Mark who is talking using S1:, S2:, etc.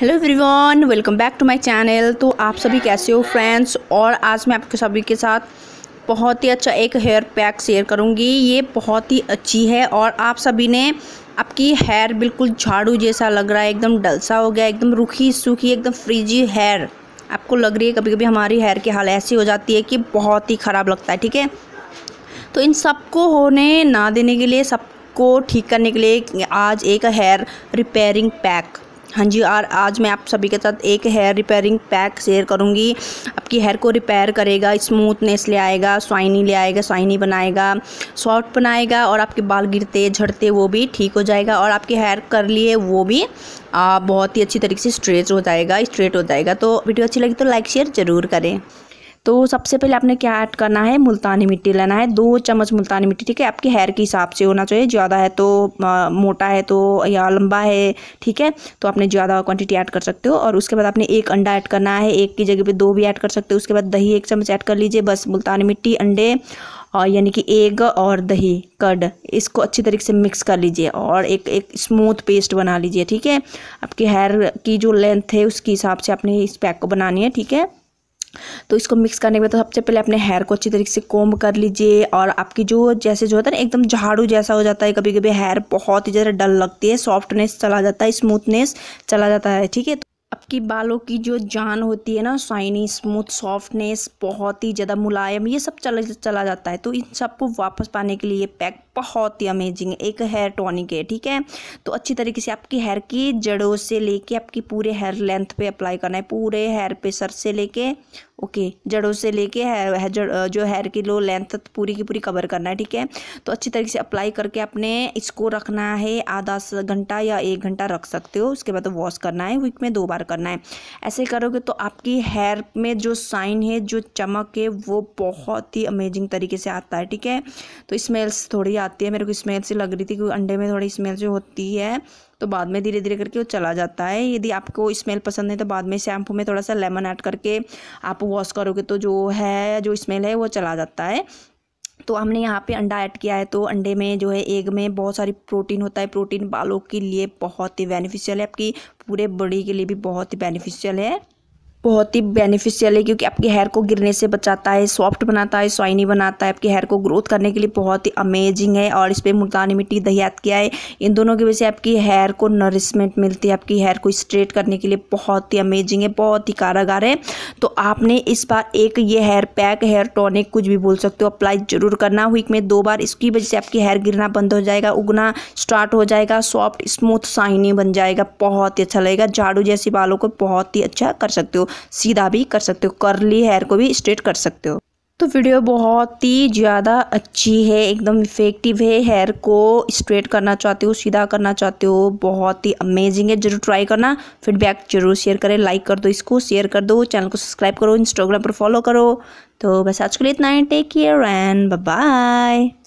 S1: hello everyone welcome back to my channel तो आप सभी कैसे हो फ्रेंड्स और आज मैं आपके सभी के साथ बहुत ही अच्छा एक हेयर पैक शेयर करूंगी ये बहुत ही अच्छी है और आप सभी ने आपकी हेयर बिल्कुल झाड़ू जैसा लग रहा है एकदम डलसा हो गया एकदम रूखी सूखी एकदम फ्रीजी हेयर आपको लग रही है कभी कभी हमारी हेयर की हाल ऐसी हो जाती है कि बहुत ही ख़राब लगता है ठीक है तो इन सबको होने ना देने के लिए सबको ठीक करने के लिए आज एक हेयर रिपेयरिंग पैक हाँ जी और आज मैं आप सभी के साथ एक हेयर रिपेयरिंग पैक शेयर करूँगी आपकी हेयर को रिपेयर करेगा स्मूथनेस ले आएगा स्वाइनी ले आएगा स्वाइनी बनाएगा सॉफ्ट बनाएगा और आपके बाल गिरते झड़ते वो भी ठीक हो जाएगा और आपके हेयर कर लिए वो भी आ, बहुत ही अच्छी तरीके से स्ट्रेच हो जाएगा स्ट्रेट हो जाएगा तो वीडियो अच्छी लगी तो लाइक शेयर ज़रूर करें तो सबसे पहले आपने क्या ऐड करना है मुल्तानी मिट्टी लेना है दो चम्मच मुल्तानी मिट्टी ठीक है आपके हेयर के हिसाब से होना चाहिए ज़्यादा है तो आ, मोटा है तो या लंबा है ठीक है तो आपने ज़्यादा क्वांटिटी ऐड कर सकते हो और उसके बाद आपने एक अंडा ऐड करना है एक की जगह पर दो भी ऐड कर सकते हो उसके बाद दही एक चम्मच ऐड कर लीजिए बस मुल्तानी मिट्टी अंडे और यानी कि एग और दही कर्ड इसको अच्छी तरीके से मिक्स कर लीजिए और एक एक स्मूथ पेस्ट बना लीजिए ठीक है आपके हेयर की जो लेंथ है उसके हिसाब से आपने इस पैक को बनानी है ठीक है तो इसको मिक्स करने के बाद तो सबसे पहले अपने हेयर को अच्छी तरीके से कोम्ब कर लीजिए और आपकी जो जैसे जो होता है ना एकदम झाड़ू जैसा हो जाता है कभी कभी हेयर बहुत ही ज़्यादा डल लगती है सॉफ्टनेस चला जाता है स्मूथनेस चला जाता है ठीक है तो आपकी बालों की जो जान होती है ना शाइनी स्मूथ सॉफ्टनेस बहुत ही ज़्यादा मुलायम ये सब चला चला जाता है तो इन सबको वापस पाने के लिए पैक बहुत ही अमेजिंग है एक हेयर टॉनिक है ठीक है तो अच्छी तरीके से आपकी हेयर की जड़ों से लेके आपकी पूरे हेयर लेंथ पे अप्लाई करना है पूरे हेयर पे सर से लेके ओके जड़ों से लेके हेयर जो हेयर की लो लेंथ पूरी की पूरी कवर करना है ठीक है तो अच्छी तरीके से अप्लाई करके आपने इसको रखना है आधा घंटा या एक घंटा रख सकते हो उसके बाद वॉश करना है वीक में दो बार करना है ऐसे करोगे तो आपकी हेयर में जो साइन है जो चमक है वो बहुत ही अमेजिंग तरीके से आता है ठीक है तो स्मेल्स थोड़ी आती आती है मेरे को स्मेल से लग रही थी क्योंकि अंडे में थोड़ी स्मेल जो होती है तो बाद में धीरे धीरे करके वो चला जाता है यदि आपको स्मेल पसंद है तो बाद में शैम्पू में थोड़ा सा लेमन ऐड करके आप वॉश करोगे तो जो है जो स्मेल है वो चला जाता है तो हमने यहाँ पे अंडा ऐड किया है तो अंडे में जो है एग में बहुत सारी प्रोटीन होता है प्रोटीन बालों के लिए बहुत ही बेनिफिशियल है आपकी पूरे बॉडी के लिए भी बहुत ही बेनिफिशियल है बहुत ही बेनिफिशियल है क्योंकि आपके हेयर को गिरने से बचाता है सॉफ्ट बनाता है स्वाइनी बनाता है आपके हेयर को ग्रोथ करने के लिए बहुत ही अमेजिंग है और इस पर मुल्तानी मिट्टी दहियात किया है इन दोनों की वजह से आपकी हेयर को नरिशमेंट मिलती है आपकी हेयर को स्ट्रेट करने के लिए बहुत ही अमेजिंग है बहुत ही कारागार है तो आपने इस बार एक ये हेयर पैक हेयर टॉनिक कुछ भी बोल सकते हो अप्लाई जरूर करना वीक में दो बार इसकी वजह से आपकी हेयर गिरना बंद हो जाएगा उगना स्टार्ट हो जाएगा सॉफ्ट स्मूथ शाइनी बन जाएगा बहुत ही अच्छा लगेगा झाड़ू जैसी बालों को बहुत ही अच्छा कर सकते हो सीधा भी कर सकते हो करली हेयर को भी स्ट्रेट कर सकते हो तो वीडियो बहुत ही ज़्यादा अच्छी है एकदम इफ़ेक्टिव है हेयर को स्ट्रेट करना चाहते हो सीधा करना चाहते हो बहुत ही अमेजिंग है जरूर ट्राई करना फीडबैक जरूर शेयर करें लाइक कर दो इसको शेयर कर दो चैनल को सब्सक्राइब करो इंस्टाग्राम पर फॉलो करो तो बस आज के लिए इतना ही टेक केयर एंड बाय